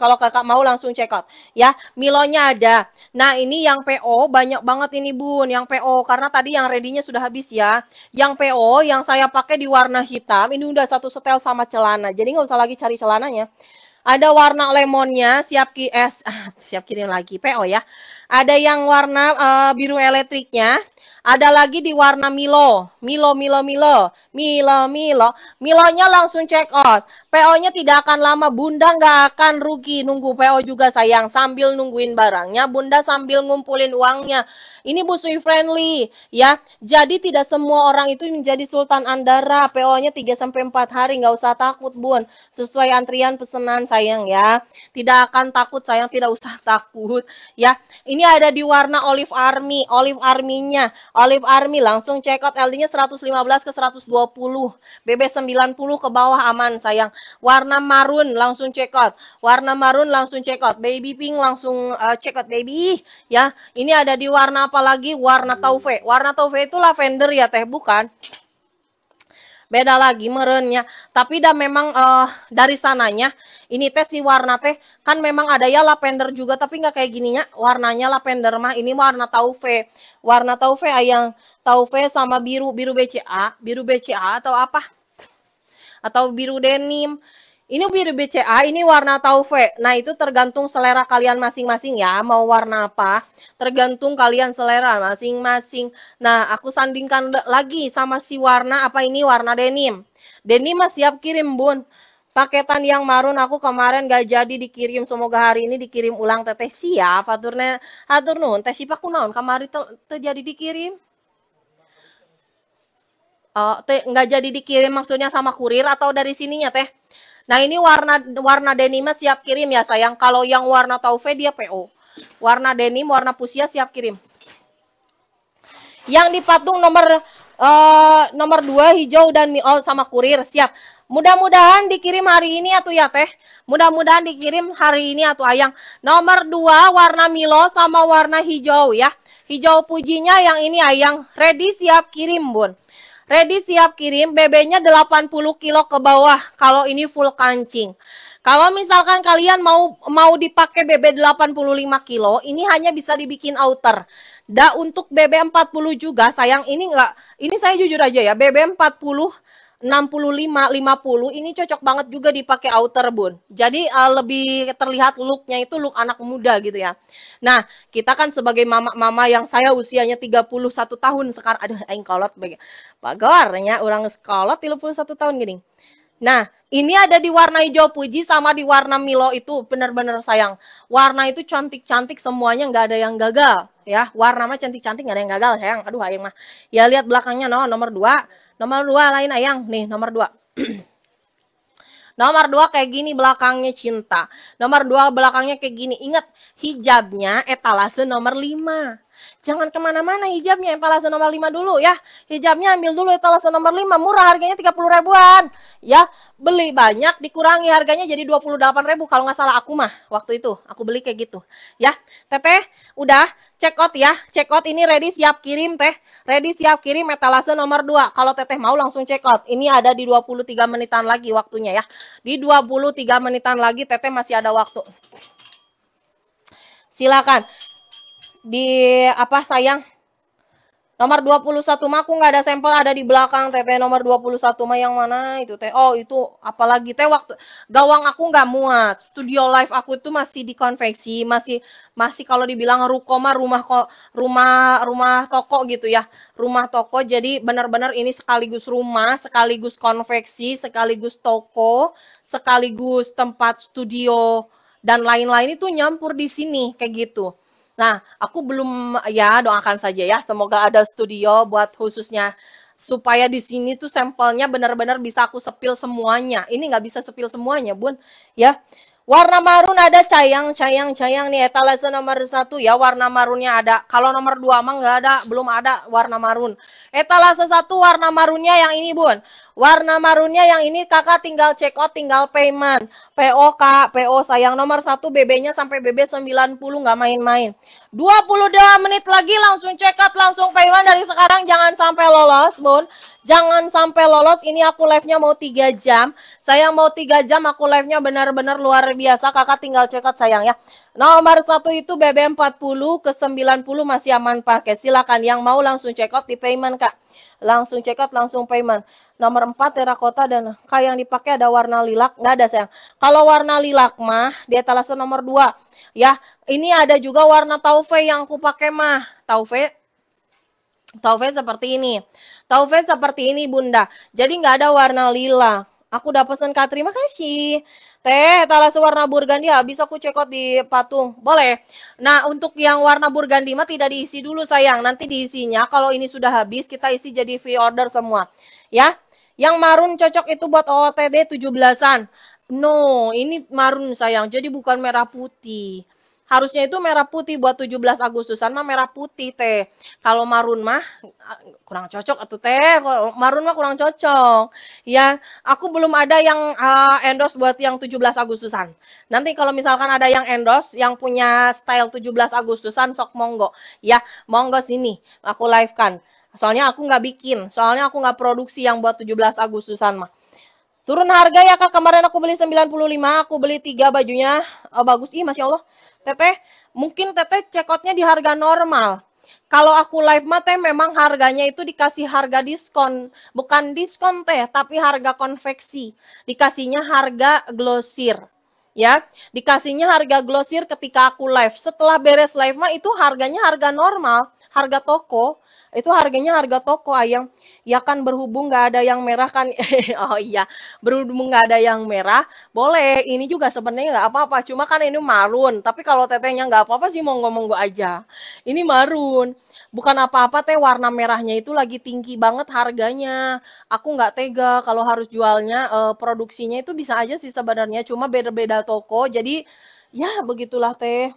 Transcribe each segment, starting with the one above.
kalau kakak mau langsung check out ya milonya ada nah ini yang PO banyak banget ini bun yang PO karena tadi yang ready-nya sudah habis ya yang PO yang saya pakai di warna hitam ini udah satu setel sama celana jadi nggak usah lagi cari celananya ada warna lemonnya siap ki eh, siap kirim lagi PO ya ada yang warna uh, biru elektriknya ada lagi di warna Milo. Milo, Milo, Milo. Milo, Milo. Milonya langsung check out. PO-nya tidak akan lama. Bunda nggak akan rugi. Nunggu PO juga sayang. Sambil nungguin barangnya. Bunda sambil ngumpulin uangnya. Ini busui friendly. ya. Jadi tidak semua orang itu menjadi Sultan Andara. PO-nya 3-4 hari. Nggak usah takut, Bun. Sesuai antrian pesanan, sayang ya. Tidak akan takut, sayang. Tidak usah takut. ya. Ini ada di warna olive army. Olive Army-nya. Olive Army langsung check out LD-nya 115 ke 120. BB 90 ke bawah aman sayang. Warna marun langsung check out. Warna marun langsung check out. Baby pink langsung uh, check out baby ya. Ini ada di warna apa lagi? Warna taufe. Warna taufe itu lavender ya teh bukan? beda lagi merennya tapi dah memang uh, dari sananya ini teh si warna teh kan memang ada ya lavender juga tapi nggak kayak gininya warnanya lavender mah ini warna taufe warna taufe ayang taufe sama biru biru BCA biru BCA atau apa atau biru denim ini biru BCA, ini warna taufe. Nah, itu tergantung selera kalian masing-masing ya, mau warna apa. Tergantung kalian selera masing-masing. Nah, aku sandingkan lagi sama si warna apa ini warna denim. Denim masih siap kirim, Bun. Paketan yang marun aku kemarin gak jadi dikirim. Semoga hari ini dikirim ulang teteh siap. Aturnya, atur nun, teh siapa kunaon kamari terjadi dikirim. Oh, teh nggak jadi dikirim maksudnya sama kurir atau dari sininya teh? Nah ini warna warna denimnya siap kirim ya sayang. Kalau yang warna taufe dia PO. Warna denim, warna pusia siap kirim. Yang di patung nomor uh, nomor 2 hijau dan miol oh, sama kurir siap. Mudah-mudahan dikirim hari ini atau ya, ya teh. Mudah-mudahan dikirim hari ini atau ya, ayang. Nomor 2 warna milo sama warna hijau ya. Hijau pujinya yang ini ayang. Ready siap kirim bun. Ready siap kirim, BB-nya 80 kilo ke bawah kalau ini full kancing. Kalau misalkan kalian mau mau dipakai BB 85 kilo, ini hanya bisa dibikin outer. Da untuk BB 40 juga, sayang ini enggak, ini saya jujur aja ya, BB 40 65 50 ini cocok banget juga dipakai outer bun. Jadi uh, lebih terlihat looknya itu look anak muda gitu ya. Nah, kita kan sebagai mama-mama yang saya usianya 31 tahun sekarang aduh aing kolot bagi. Pagornya orang kolot 31 tahun gini. Nah, ini ada di warna hijau puji sama di warna Milo itu benar-benar sayang. Warna itu cantik-cantik semuanya nggak ada yang gagal ya. Warna mah cantik-cantik nggak ada yang gagal sayang. Aduh ayang mah. Ya lihat belakangnya no nomor dua, Nomor dua lain ayang. Nih nomor dua. nomor dua kayak gini belakangnya cinta. Nomor dua belakangnya kayak gini. Ingat hijabnya etalase nomor lima. Jangan kemana-mana hijabnya etalase nomor 5 dulu ya. Hijabnya ambil dulu etalase nomor 5. Murah harganya 30 ribuan. Ya, beli banyak dikurangi harganya jadi 28 ribu. Kalau nggak salah aku mah waktu itu. Aku beli kayak gitu. Ya, teteh udah check out ya. Check out ini ready siap kirim teh. Ready siap kirim etalase nomor 2. Kalau teteh mau langsung check out. Ini ada di 23 menitan lagi waktunya ya. Di 23 menitan lagi teteh masih ada waktu silakan di apa sayang nomor 21 mah aku nggak ada sampel ada di belakang TP nomor 21 mah yang mana itu teh oh itu apalagi teh waktu gawang aku nggak muat studio live aku itu masih di konveksi masih masih kalau dibilang ruko mah rumah kok rumah rumah toko gitu ya rumah toko jadi benar-benar ini sekaligus rumah sekaligus konveksi sekaligus toko sekaligus tempat studio dan lain-lain itu nyampur di sini kayak gitu Nah, aku belum ya doakan saja ya semoga ada studio buat khususnya supaya di sini tuh sampelnya benar-benar bisa aku sepil semuanya. Ini nggak bisa sepil semuanya, Bun. Ya. Warna marun ada cayang, cayang, cayang nih etalase nomor satu ya warna marunnya ada. Kalau nomor dua mah nggak ada, belum ada warna marun. Etalase satu warna marunnya yang ini bun. Warna marunnya yang ini kakak tinggal check out, tinggal payment. PO kak, PO sayang nomor 1 BB-nya sampai BB 90 nggak main-main. 22 menit lagi langsung check out, langsung payment dari sekarang. Jangan sampai lolos bun. Jangan sampai lolos, ini aku live-nya mau 3 jam. Sayang mau 3 jam, aku live-nya benar-benar luar biasa. Kakak tinggal check out sayang ya. Nomor satu itu BB 40 ke 90 masih aman pakai. Silakan yang mau langsung check out di payment kak. Langsung check out, langsung payment. Nomor 4 terakota dan kayak yang dipakai ada warna lilak. Nggak ada sayang. Kalau warna lilak mah di etalase nomor 2. Ya, ini ada juga warna taufe yang aku pakai mah. Taufe Taufe seperti ini. Taufe seperti ini bunda. Jadi nggak ada warna lilak. Aku udah pesen Kak, terima kasih. Teh, etalase warna burgandi habis aku cekot di patung. Boleh. Nah, untuk yang warna burgandi mah tidak diisi dulu sayang. Nanti diisinya kalau ini sudah habis kita isi jadi free order semua. Ya. Yang marun cocok itu buat OOTD 17-an. No, ini marun sayang. Jadi bukan merah putih. Harusnya itu merah putih buat 17 Agustusan mah merah putih teh. Kalau marun mah kurang cocok atau teh. Marun mah kurang cocok. Ya, aku belum ada yang uh, endorse buat yang 17 Agustusan. Nanti kalau misalkan ada yang endorse yang punya style 17 Agustusan sok monggo. Ya, monggo sini aku live kan. Soalnya aku nggak bikin, soalnya aku nggak produksi yang buat 17 Agustusan mah. Turun harga ya kak, kemarin aku beli 95, aku beli tiga bajunya. Oh, bagus, ih Masya Allah. Teteh, mungkin teteh cekotnya di harga normal. Kalau aku live mah teh memang harganya itu dikasih harga diskon, bukan diskon teh, tapi harga konveksi. Dikasihnya harga glosir. Ya, dikasihnya harga glosir ketika aku live. Setelah beres live mah itu harganya harga normal, harga toko itu harganya harga toko ayam ya kan berhubung nggak ada yang merah kan oh iya berhubung nggak ada yang merah boleh ini juga sebenarnya nggak apa-apa cuma kan ini marun tapi kalau tetehnya nggak apa-apa sih mau ngomong gue aja ini marun bukan apa-apa teh warna merahnya itu lagi tinggi banget harganya aku nggak tega kalau harus jualnya uh, produksinya itu bisa aja sih sebenarnya cuma beda-beda toko jadi ya begitulah teh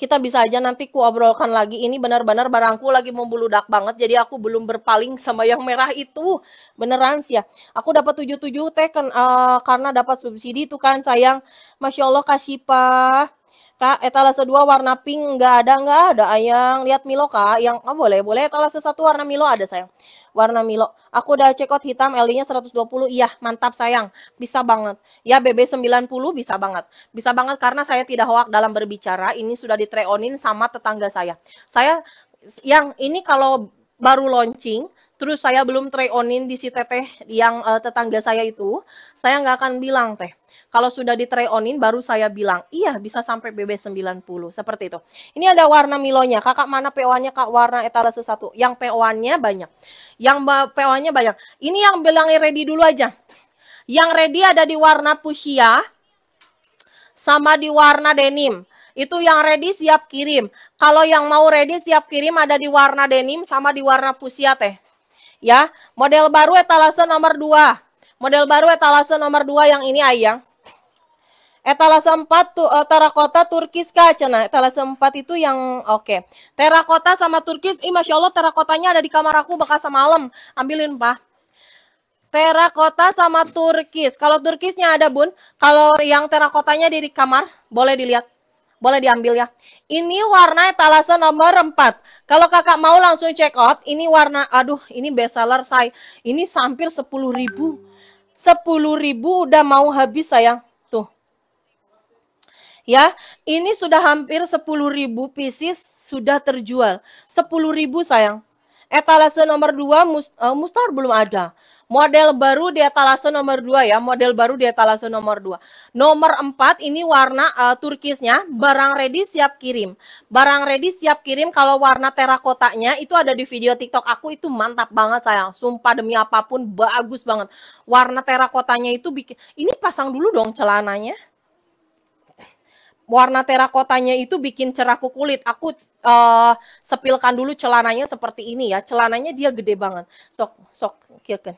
kita bisa aja nanti kuobrolkan lagi. Ini benar-benar barangku lagi membuludak banget. Jadi aku belum berpaling sama yang merah itu. Beneran sih ya. Aku dapat 77 teh kan, uh, karena dapat subsidi itu kan sayang. Masya Allah kasih pak. Kak, etalase eh, 2 warna pink nggak ada, nggak ada ayang. Lihat Milo, Kak. Yang oh, boleh, boleh. Etalase 1 warna Milo ada, sayang. Warna Milo. Aku udah check out hitam, LD-nya 120. Iya, mantap, sayang. Bisa banget. Ya, BB 90 bisa banget. Bisa banget karena saya tidak hoak dalam berbicara. Ini sudah ditreonin sama tetangga saya. Saya, yang ini kalau baru launching, terus saya belum try onin di si teteh yang uh, tetangga saya itu, saya nggak akan bilang teh. Kalau sudah di try onin baru saya bilang, iya bisa sampai BB90 seperti itu. Ini ada warna milonya. Kakak mana PO-nya Kak warna etalase satu. Yang PO-nya banyak. Yang PO-nya banyak. Ini yang bilang ready dulu aja. Yang ready ada di warna fuchsia sama di warna denim. Itu yang ready siap kirim. Kalau yang mau ready siap kirim ada di warna denim sama di warna fuchsia teh ya. Model baru etalase nomor 2. Model baru etalase nomor 2 yang ini ayang. Etalase 4 tu, uh, terakota Turkis kaca. Nah, Etalase 4 itu yang oke. Okay. Terakota sama Turkis, ih masya Allah terakotanya ada di kamar aku bakal semalam. Ambilin pak. Terakota sama Turkis. Kalau Turkisnya ada bun, kalau yang terakotanya di kamar boleh dilihat. Boleh diambil ya. Ini warna etalase nomor 4. Kalau kakak mau langsung check out, ini warna, aduh ini bestseller saya. Ini hampir 10 ribu. 10 ribu udah mau habis sayang. Tuh. Ya, ini sudah hampir 10 ribu pieces sudah terjual. 10 ribu sayang. Etalase nomor 2 eh, Mustar belum ada. Model baru di etalase nomor 2 ya, model baru di etalase nomor 2. Nomor 4 ini warna uh, turkisnya, barang ready siap kirim. Barang ready siap kirim kalau warna terakotanya itu ada di video TikTok aku itu mantap banget sayang. Sumpah demi apapun bagus banget. Warna terakotanya itu bikin ini pasang dulu dong celananya warna terakotanya itu bikin cerahku kulit. Aku uh, sepilkan dulu celananya seperti ini ya. Celananya dia gede banget. Sok sok kieukeun.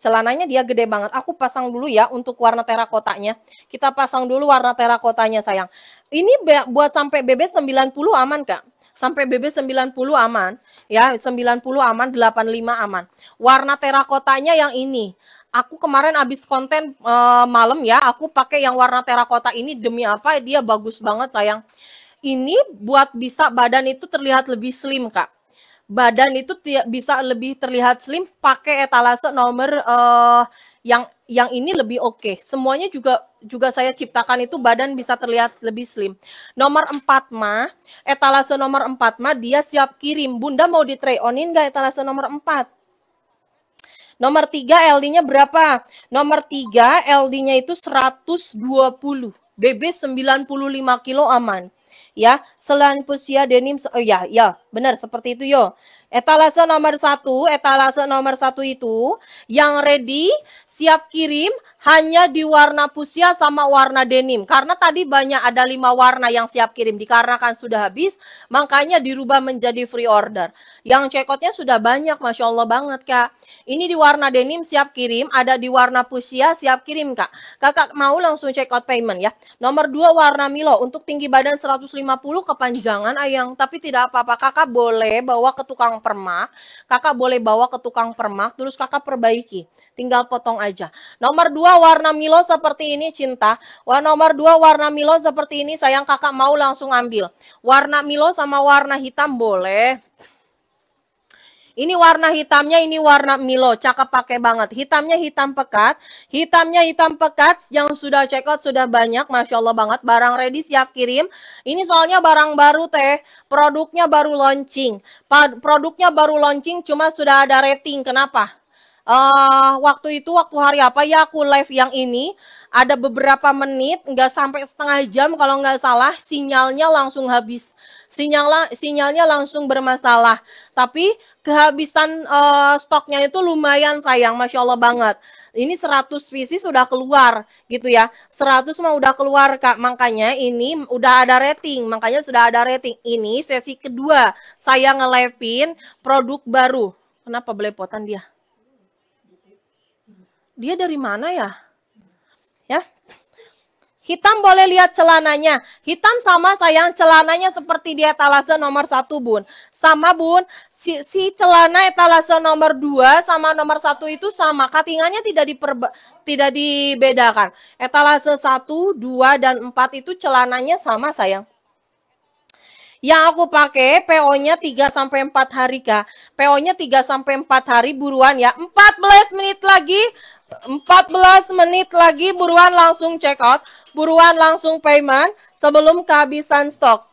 Celananya dia gede banget. Aku pasang dulu ya untuk warna terakotanya. Kita pasang dulu warna terakotanya sayang. Ini buat sampai BB 90 aman Kak. Sampai BB 90 aman ya, 90 aman, 85 aman. Warna terakotanya yang ini aku kemarin abis konten uh, malam ya, aku pakai yang warna terakota ini demi apa? Dia bagus banget sayang ini buat bisa badan itu terlihat lebih slim, Kak. Badan itu bisa lebih terlihat slim pakai etalase nomor uh, yang yang ini lebih oke. Okay. Semuanya juga juga saya ciptakan itu badan bisa terlihat lebih slim. Nomor 4 mah, etalase nomor 4 mah dia siap kirim. Bunda mau di tray onin gak etalase nomor 4? Nomor 3 LD-nya berapa? Nomor 3 LD-nya itu 120. BB 95 kilo aman ya selain pusia denim oh ya ya benar seperti itu yo etalase nomor satu etalase nomor satu itu yang ready siap kirim hanya di warna pusya sama warna denim. Karena tadi banyak ada lima warna yang siap kirim dikarenakan sudah habis, makanya dirubah menjadi free order. Yang cekotnya sudah banyak, Masya Allah banget Kak. Ini di warna denim siap kirim, ada di warna pusya siap kirim Kak. Kakak mau langsung check out payment ya. Nomor dua warna Milo, untuk tinggi badan 150 kepanjangan ayang, tapi tidak apa-apa. Kakak boleh bawa ke tukang permak, kakak boleh bawa ke tukang permak, terus kakak perbaiki. Tinggal potong aja. Nomor dua dua warna Milo seperti ini cinta. Warna nomor dua warna Milo seperti ini sayang kakak mau langsung ambil. Warna Milo sama warna hitam boleh. Ini warna hitamnya, ini warna Milo, cakep pakai banget. Hitamnya hitam pekat, hitamnya hitam pekat, yang sudah check out sudah banyak, Masya Allah banget. Barang ready siap kirim, ini soalnya barang baru teh, produknya baru launching. Produknya baru launching, cuma sudah ada rating, kenapa? uh, waktu itu waktu hari apa ya aku live yang ini ada beberapa menit nggak sampai setengah jam kalau nggak salah sinyalnya langsung habis sinyal sinyalnya langsung bermasalah tapi kehabisan uh, stoknya itu lumayan sayang masya allah banget ini 100 visi sudah keluar gitu ya 100 mah udah keluar kak makanya ini udah ada rating makanya sudah ada rating ini sesi kedua saya nge-live-in produk baru kenapa belepotan dia dia dari mana ya? Ya. Hitam boleh lihat celananya. Hitam sama sayang celananya seperti dia etalase nomor satu bun. Sama bun, si, si celana etalase nomor dua sama nomor satu itu sama. Katingannya tidak diperba, tidak dibedakan. Etalase satu, dua, dan empat itu celananya sama sayang. Yang aku pakai PO-nya 3 sampai 4 hari Kak. PO-nya 3 sampai 4 hari buruan ya. 14 menit lagi 14 menit lagi buruan langsung check out, buruan langsung payment sebelum kehabisan stok.